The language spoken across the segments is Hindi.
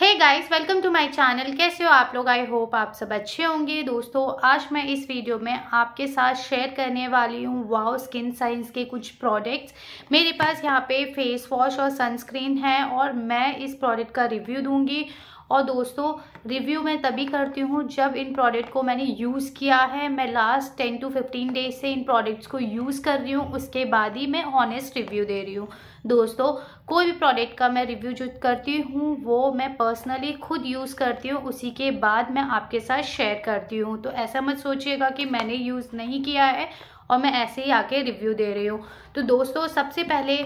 hey guys welcome to my channel कैसे हो आप लोग आई होप आप सब अच्छे होंगे दोस्तों आज मैं इस वीडियो में आपके साथ शेयर करने वाली हूँ वाओ स्किन साइंस के कुछ प्रोडक्ट्स मेरे पास यहाँ पे फेस वॉश और सनस्क्रीन है और मैं इस प्रोडक्ट का रिव्यू दूँगी और दोस्तों रिव्यू मैं तभी करती हूँ जब इन प्रोडक्ट को मैंने यूज़ किया है मैं last ten to fifteen days से इन प्रोडक्ट्स को यूज़ कर रही हूँ उसके बाद ही मैं ऑनेस्ट रिव्यू दे रही हूँ दोस्तों कोई भी प्रोडक्ट का मैं रिव्यू जो करती हूँ वो मैं पर्सनली खुद यूज़ करती हूँ उसी के बाद मैं आपके साथ शेयर करती हूँ तो ऐसा मत सोचिएगा कि मैंने यूज़ नहीं किया है और मैं ऐसे ही आके रिव्यू दे रही हूँ तो दोस्तों सबसे पहले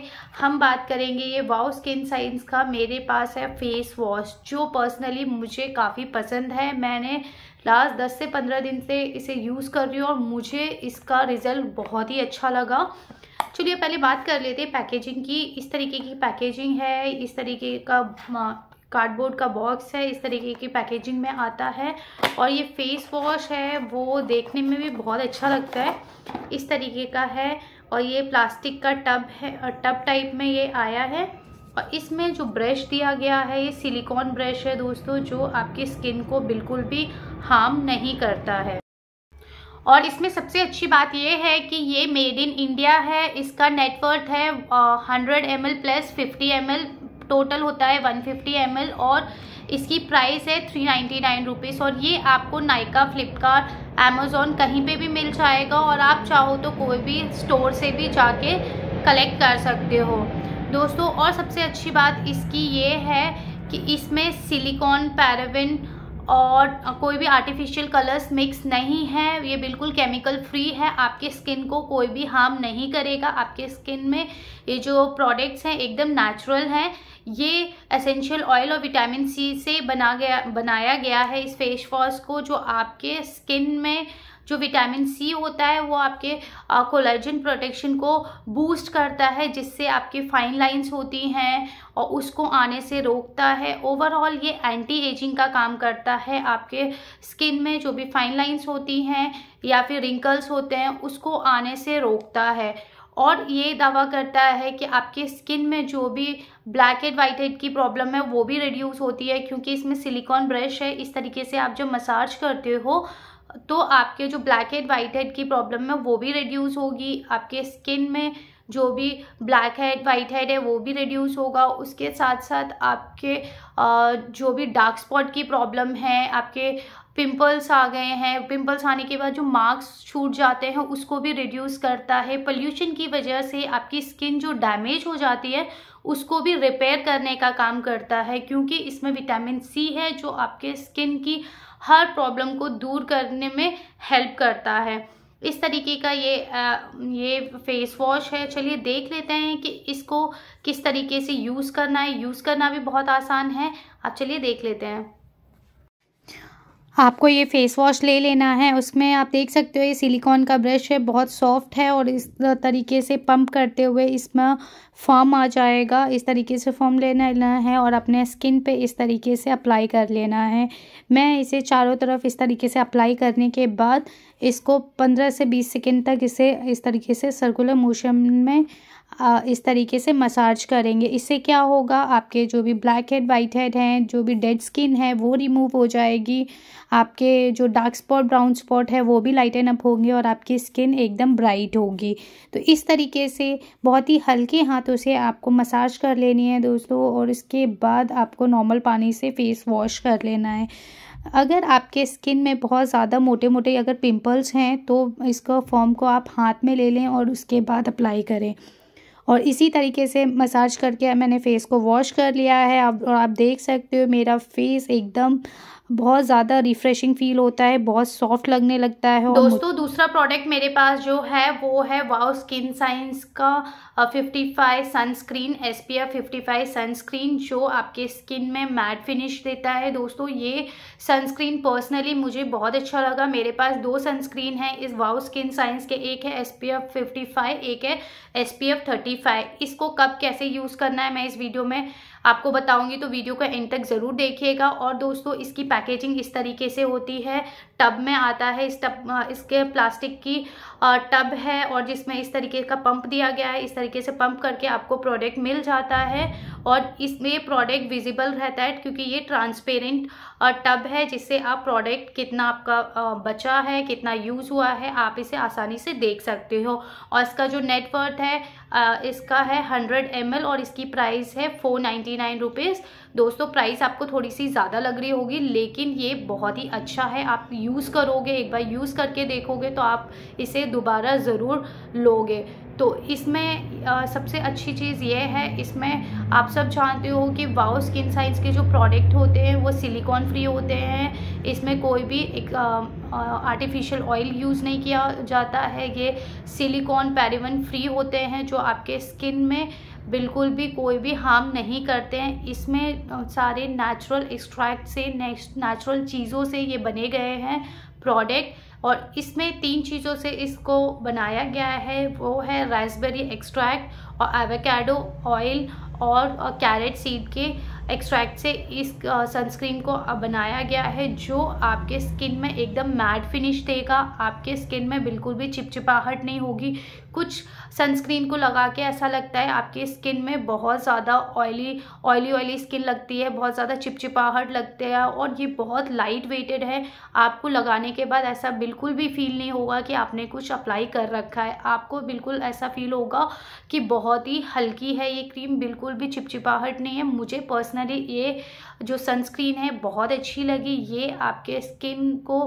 हम बात करेंगे ये वाओ स्किन साइंस का मेरे पास है फेस वॉश जो पर्सनली मुझे काफ़ी पसंद है मैंने लास्ट दस से पंद्रह दिन से इसे यूज़ कर रही हूँ और मुझे इसका रिज़ल्ट बहुत ही अच्छा लगा चलिए पहले बात कर लेते हैं पैकेजिंग की इस तरीके की पैकेजिंग है इस तरीके का कार्डबोर्ड का बॉक्स है इस तरीके की पैकेजिंग में आता है और ये फेस वॉश है वो देखने में भी बहुत अच्छा लगता है इस तरीके का है और ये प्लास्टिक का टब है टब टाइप में ये आया है और इसमें जो ब्रश दिया गया है ये सिलिकॉन ब्रश है दोस्तों जो आपकी स्किन को बिल्कुल भी हार्म नहीं करता है और इसमें सबसे अच्छी बात यह है कि ये मेड इन इंडिया है इसका नेटवर्थ है hundred M plus fifty M total होता है वन फिफ्टी एम एल और इसकी प्राइस है थ्री नाइन्टी नाइन रुपीज़ और ये आपको नाइका फ्लिपकार्ट अमेज़ोन कहीं पे भी मिल जाएगा और आप चाहो तो कोई भी स्टोर से भी जाके कलेक्ट कर सकते हो दोस्तों और सबसे अच्छी बात इसकी ये है कि इसमें सिलिकॉन पैराविन और कोई भी आर्टिफिशियल कलर्स मिक्स नहीं है ये बिल्कुल केमिकल फ्री है आपके स्किन को कोई भी हार्म नहीं करेगा आपके स्किन में ये जो प्रोडक्ट्स हैं एकदम नेचुरल हैं ये एसेंशियल ऑयल और विटामिन सी से बना गया बनाया गया है इस फेस वॉश को जो आपके स्किन में जो विटामिन सी होता है वो आपके कोलाइजन प्रोटेक्शन को बूस्ट करता है जिससे आपकी फाइन लाइंस होती हैं और उसको आने से रोकता है ओवरऑल ये एंटी एजिंग का काम करता है आपके स्किन में जो भी फाइन लाइंस होती हैं या फिर रिंकल्स होते हैं उसको आने से रोकता है और ये दावा करता है कि आपके स्किन में जो भी ब्लैक एंड वाइट हेड की प्रॉब्लम है वो भी रिड्यूस होती है क्योंकि इसमें सिलिकॉन ब्रश है इस तरीके से आप जब मसाज करते हो तो आपके जो ब्लैक हेड वाइट हेड की प्रॉब्लम है वो भी रिड्यूस होगी आपके स्किन में जो भी ब्लैक हेड वाइट हेड है वो भी रिड्यूस होगा उसके साथ साथ आपके जो भी डार्क स्पॉट की प्रॉब्लम है आपके पिंपल्स आ गए हैं पिंपल्स आने के बाद जो मार्क्स छूट जाते हैं उसको भी रिड्यूस करता है पोल्यूशन की वजह से आपकी स्किन जो डैमेज हो जाती है उसको भी रिपेयर करने का काम करता है क्योंकि इसमें विटामिन सी है जो आपके स्किन की हर प्रॉब्लम को दूर करने में हेल्प करता है इस तरीके का ये आ, ये फेस वॉश है चलिए देख लेते हैं कि इसको किस तरीके से यूज़ करना है यूज़ करना भी बहुत आसान है आप चलिए देख लेते हैं आपको ये फेस वॉश ले लेना है उसमें आप देख सकते हो ये सिलिकॉन का ब्रश है बहुत सॉफ्ट है और इस तरीके से पंप करते हुए इसमें फॉर्म आ जाएगा इस तरीके से फॉर्म लेना लेना है और अपने स्किन पे इस तरीके से अप्लाई कर लेना है मैं इसे चारों तरफ इस तरीके से अप्लाई करने के बाद इसको पंद्रह से बीस सेकेंड तक इसे इस तरीके से सर्कुलर मोशन में इस तरीके से मसाज करेंगे इससे क्या होगा आपके जो भी ब्लैक हेड वाइट हेड हैं जो भी डेड स्किन है वो रिमूव हो जाएगी आपके जो डार्क स्पॉट ब्राउन स्पॉट है वो भी लाइटन अप होंगे और आपकी स्किन एकदम ब्राइट होगी तो इस तरीके से बहुत ही हल्के हाथों से आपको मसाज कर लेनी है दोस्तों और इसके बाद आपको नॉर्मल पानी से फेस वॉश कर लेना है अगर आपके स्किन में बहुत ज़्यादा मोटे मोटे अगर पिंपल्स हैं तो इसको फॉर्म को आप हाथ में ले लें और उसके बाद अप्लाई करें और इसी तरीके से मसाज करके मैंने फ़ेस को वॉश कर लिया है अब और आप देख सकते हो मेरा फेस एकदम बहुत ज़्यादा रिफ्रेशिंग फील होता है बहुत सॉफ्ट लगने लगता है दोस्तों दूसरा प्रोडक्ट मेरे पास जो है वो है वाओ स्किन साइंस का fifty five sunscreen S P F fifty five sunscreen जो आपके स्किन में मैट फिनिश देता है दोस्तों ये सनस्क्रीन पर्सनली मुझे बहुत अच्छा लगा मेरे पास दो सनस्क्रीन है इस वाओ स्किन साइंस के एक है S P F fifty five एक है S P F thirty five इसको कब कैसे यूज़ करना है मैं इस वीडियो में आपको बताऊंगी तो वीडियो को एंड तक ज़रूर देखिएगा और दोस्तों इसकी पैकेजिंग इस तरीके से होती है टब में आता है इस टब इसके प्लास्टिक की टब है और जिसमें इस तरीके का पंप दिया गया है इस तरीके से पंप करके आपको प्रोडक्ट मिल जाता है और इसमें प्रोडक्ट विजिबल रहता है क्योंकि ये ट्रांसपेरेंट टब है जिससे आप प्रोडक्ट कितना आपका बचा है कितना यूज़ हुआ है आप इसे आसानी से देख सकते हो और इसका जो नेटवर्थ है इसका है हंड्रेड एम और इसकी प्राइस है फोर नाइन्टी नाइन रुपीज़ दोस्तों प्राइस आपको थोड़ी सी ज़्यादा लग रही होगी लेकिन ये बहुत ही अच्छा है आप यूज़ करोगे एक बार यूज़ करके देखोगे तो आप इसे दोबारा ज़रूर लोगे तो इसमें आ, सबसे अच्छी चीज़ यह है इसमें आप सब जानते हो कि वाओ स्किन साइंस के जो प्रोडक्ट होते हैं वो सिलिकॉन फ्री होते हैं इसमें कोई भी एक आर्टिफिशियल ऑयल यूज़ नहीं किया जाता है ये सिलिकॉन पैरिवन फ्री होते हैं जो आपके स्किन में बिल्कुल भी कोई भी हार्म नहीं करते हैं इसमें सारे नेचुरल एक्सट्रैक्ट से नेचुरल चीज़ों से ये बने गए हैं प्रोडक्ट और इसमें तीन चीज़ों से इसको बनाया गया है वो है रासबेरी एक्सट्रैक्ट और एवोकेडो ऑयल और कैरेट सीड के एक्सट्रैक्ट से इस सनस्क्रीन को बनाया गया है जो आपके स्किन में एकदम मैट फिनिश देगा आपके स्किन में बिल्कुल भी चिपचिपाहट नहीं होगी कुछ सनस्क्रीन को लगा के ऐसा लगता है आपके स्किन में बहुत ज़्यादा ऑयली ऑयली ऑयली स्किन लगती है बहुत ज़्यादा चिपचिपाहट लगते हैं और ये बहुत लाइट वेटेड है आपको लगाने के बाद ऐसा बिल्कुल भी फील नहीं होगा कि आपने कुछ अप्लाई कर रखा है आपको बिल्कुल ऐसा फील होगा कि बहुत ही हल्की है ये क्रीम बिल्कुल भी चिपचिपाहट नहीं है मुझे पर्सनली ये जो सनस्क्रीन है बहुत अच्छी लगी ये आपके स्किन को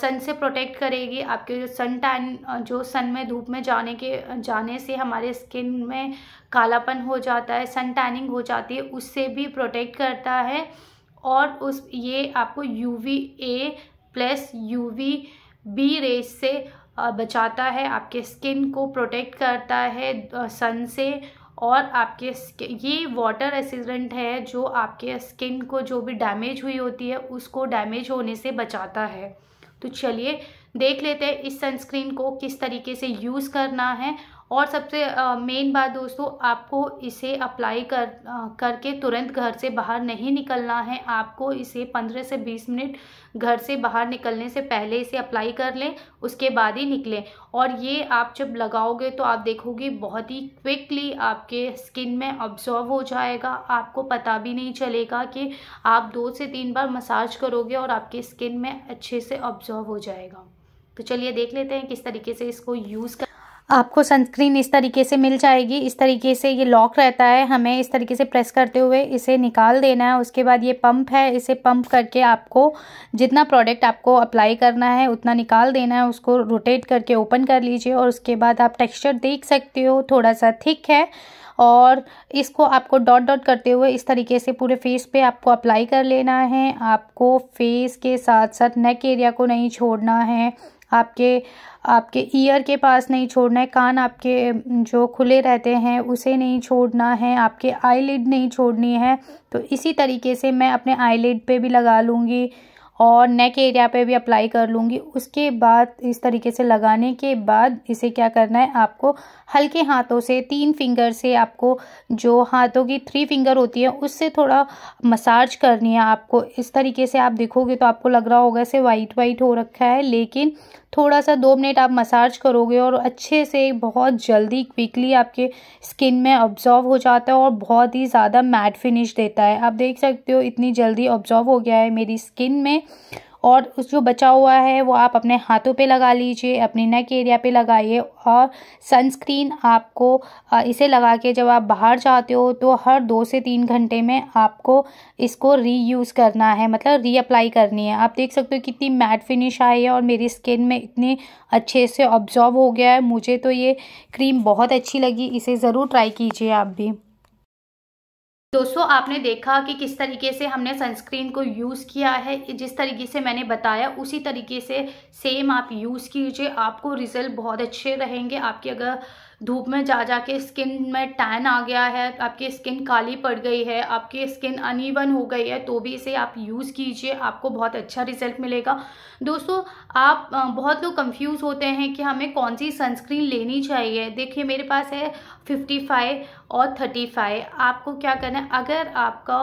सन से प्रोटेक्ट करेगी आपके जो सन टैन जो सन में धूप में जा जाने के जाने से हमारे स्किन में कालापन हो जाता है सन टैनिंग हो जाती है उससे भी प्रोटेक्ट करता है और उस ये आपको U V A plus U V B rays से बचाता है आपके स्किन को प्रोटेक्ट करता है सन से और आपके ये वाटर एसिडेंट है जो आपके स्किन को जो भी डैमेज हुई होती है उसको डैमेज होने से बचाता है तो चलिए देख लेते हैं इस सनस्क्रीन को किस तरीके से यूज़ करना है और सबसे मेन बात दोस्तों आपको इसे अप्लाई कर करके तुरंत घर से बाहर नहीं निकलना है आपको इसे पंद्रह से बीस मिनट घर से बाहर निकलने से पहले इसे अप्लाई कर लें उसके बाद ही निकलें और ये आप जब लगाओगे तो आप देखोगे बहुत ही क्विकली आपके स्किन में ऑब्जॉर्व हो जाएगा आपको पता भी नहीं चलेगा कि आप दो से तीन बार मसाज करोगे और आपके स्किन में अच्छे से ऑब्जॉर्व हो जाएगा तो चलिए देख लेते हैं किस तरीके से इसको यूज़ कर आपको सनस्क्रीन इस तरीके से मिल जाएगी इस तरीके से ये लॉक रहता है हमें इस तरीके से प्रेस करते हुए इसे निकाल देना है उसके बाद ये पंप है इसे पंप करके आपको जितना प्रोडक्ट आपको अप्लाई करना है उतना निकाल देना है उसको रोटेट करके ओपन कर लीजिए और उसके बाद आप टेक्स्चर देख सकते हो थोड़ा सा थिक है और इसको आपको डॉट डॉट करते हुए इस तरीके से पूरे फेस पे आपको अप्लाई कर लेना है आपको फेस के साथ साथ नेक एरिया को नहीं छोड़ना है आपके आपके ईयर के पास नहीं छोड़ना है कान आपके जो खुले रहते हैं उसे नहीं छोड़ना है आपके आईलिड नहीं छोड़नी है तो इसी तरीके से मैं अपने आईलिड पे भी लगा लूँगी और नेक एरिया पे भी अप्लाई कर लूँगी उसके बाद इस तरीके से लगाने के बाद इसे क्या करना है आपको हल्के हाथों से तीन फिंगर से आपको जो हाथों की थ्री फिंगर होती है उससे थोड़ा मसाज करनी है आपको इस तरीके से आप देखोगे तो आपको लग रहा होगा इसे वाइट वाइट हो रखा है लेकिन थोड़ा सा दो मिनट आप मसाज करोगे और अच्छे से बहुत जल्दी क्विकली आपके स्किन में ऑब्जॉर्व हो जाता है और बहुत ही ज़्यादा मैट फिनिश देता है आप देख सकते हो इतनी जल्दी ऑब्जॉर्व हो गया है मेरी स्किन में और उस जो बचा हुआ है वो आप अपने हाथों पे लगा लीजिए अपने नेक एरिया पे लगाइए और सनस्क्रीन आपको इसे लगा के जब आप बाहर जाते हो तो हर दो से तीन घंटे में आपको इसको रीयूज़ करना है मतलब रीअप्लाई करनी है आप देख सकते हो कितनी मैट फिनिश आई है और मेरी स्किन में इतने अच्छे से ऑब्जॉर्व हो गया है मुझे तो ये क्रीम बहुत अच्छी लगी इसे ज़रूर ट्राई कीजिए आप भी दोस्तों आपने देखा कि किस तरीके से हमने सनस्क्रीन को यूज़ किया है जिस तरीके से मैंने बताया उसी तरीके से सेम आप यूज़ कीजिए आपको रिज़ल्ट बहुत अच्छे रहेंगे आपकी अगर धूप में जा जा के स्किन में टैन आ गया है आपकी स्किन काली पड़ गई है आपकी स्किन अनइवन हो गई है तो भी इसे आप यूज़ कीजिए आपको बहुत अच्छा रिजल्ट मिलेगा दोस्तों आप बहुत लोग कंफ्यूज होते हैं कि हमें कौन सी सनस्क्रीन लेनी चाहिए देखिए मेरे पास है फिफ्टी फाइव और थर्टी फाइव आपको क्या करना है अगर आपका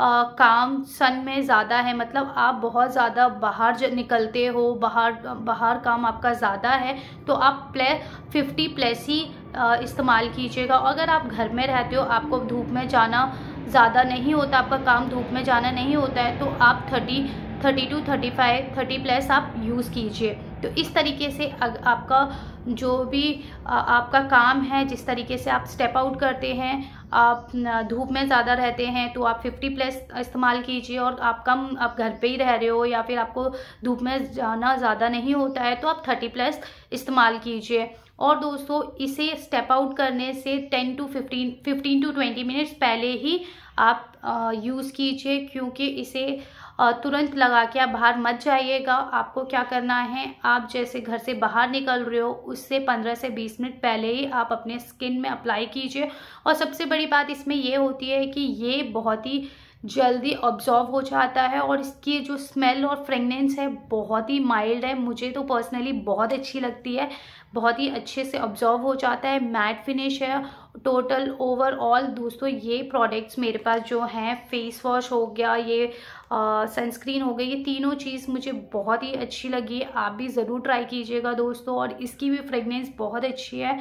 आ, काम सन में ज़्यादा है मतलब आप बहुत ज़्यादा बाहर निकलते हो बाहर बाहर काम आपका ज़्यादा है तो आप प्ले फिफ्टी प्लस ही इस्तेमाल कीजिएगा अगर आप घर में रहते हो आपको धूप में जाना ज़्यादा नहीं होता आपका काम धूप में जाना नहीं होता है तो आप thirty thirty two thirty five thirty plus आप यूज़ कीजिए तो इस तरीके से आपका जो भी आपका काम है जिस तरीके से आप स्टेप आउट करते हैं आप धूप में ज़्यादा रहते हैं तो आप 50 प्लस इस्तेमाल कीजिए और आप कम आप घर पे ही रह रहे हो या फिर आपको धूप में जाना ज़्यादा नहीं होता है तो आप 30 प्लस इस्तेमाल कीजिए और दोस्तों इसे स्टेप आउट करने से ten to fifteen fifteen to twenty minutes पहले ही आप यूज़ कीजिए क्योंकि इसे तुरंत लगा के आप बाहर मत जाइएगा आपको क्या करना है आप जैसे घर से बाहर निकल रहे हो उससे 15 से 20 मिनट पहले ही आप अपने स्किन में अप्लाई कीजिए और सबसे बड़ी बात इसमें यह होती है कि ये बहुत ही जल्दी ऑब्जॉर्व हो जाता है और इसकी जो स्मेल और फ्रेगनेंस है बहुत ही माइल्ड है मुझे तो पर्सनली बहुत अच्छी लगती है बहुत ही अच्छे से ऑब्जॉर्व हो जाता है मैट फिनिश है टोटल ओवरऑल दोस्तों ये प्रोडक्ट्स मेरे पास जो हैं फेस वॉश हो गया ये सनस्क्रीन हो गई ये तीनों चीज़ मुझे बहुत ही अच्छी लगी आप भी ज़रूर ट्राई कीजिएगा दोस्तों और इसकी भी फ्रेगनेंस बहुत अच्छी है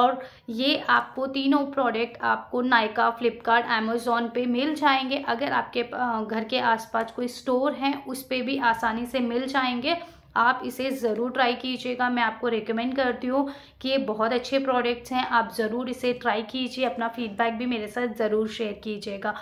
और ये आपको तीनों प्रोडक्ट आपको नायका फ्लिपकार्ट अमेज़ोन पे मिल जाएंगे अगर आपके घर के आसपास कोई स्टोर हैं उस पर भी आसानी से मिल जाएंगे आप इसे ज़रूर ट्राई कीजिएगा मैं आपको रिकमेंड करती हूँ कि ये बहुत अच्छे प्रोडक्ट्स हैं आप ज़रूर इसे ट्राई कीजिए अपना फीडबैक भी मेरे साथ ज़रूर शेयर कीजिएगा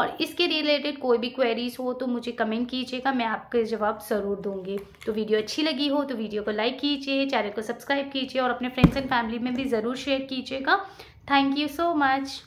और इसके रिलेटेड कोई भी क्वेरीज हो तो मुझे कमेंट कीजिएगा मैं आपके जवाब ज़रूर दूंगी तो वीडियो अच्छी लगी हो तो वीडियो को लाइक कीजिए चैनल को सब्सक्राइब कीजिए और अपने फ्रेंड्स एंड फैमिली में भी ज़रूर शेयर कीजिएगा थैंक यू सो मच